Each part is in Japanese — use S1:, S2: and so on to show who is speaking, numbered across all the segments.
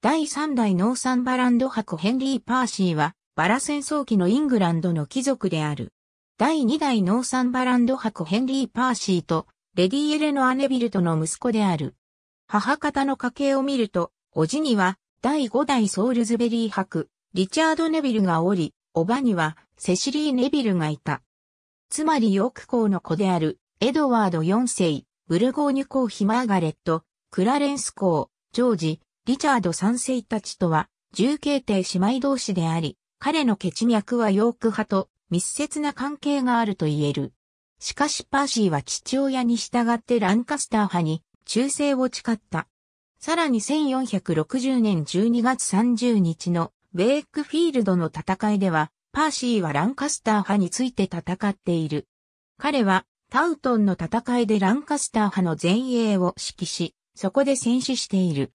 S1: 第
S2: 3代ノーサンバランド博ヘンリー・パーシーは、バラ戦争期のイングランドの貴族である。第2代ノーサンバランド博ヘンリー・パーシーと、レディ・エレノア・ネビルトの息子である。母方の家系を見ると、おじには、第5代ソールズベリー博、リチャード・ネビルがおり、おばには、セシリー・ネビルがいた。つまりヨーク公の子である、エドワード4世、ブルゴーニュ公妃マーガレット、クラレンス公、ジョージ、リチャード三世たちとは、重慶帝姉妹同士であり、彼の血脈はヨーク派と密接な関係があると言える。しかしパーシーは父親に従ってランカスター派に忠誠を誓った。さらに1460年12月30日のウェイクフィールドの戦いでは、パーシーはランカスター派について戦っている。彼はタウトンの戦いでランカスター派の前衛を指揮し、そこで戦死している。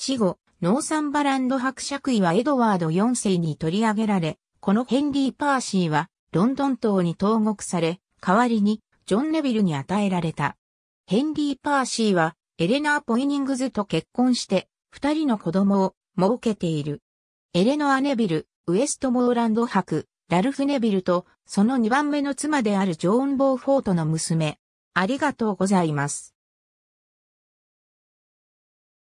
S2: 死後、ノーサンバランド伯爵位はエドワード4世に取り上げられ、このヘンリー・パーシーはロンドン島に投獄され、代わりにジョン・ネビルに与えられた。ヘンリー・パーシーはエレナー・ポイニングズと結婚して二人の子供を設けている。エレノア・ネビル、ウエストモーランド伯、ラルフ・ネビルとその2番目の妻であるジョーン・ボーフォートの娘。ありがとうございま
S1: す。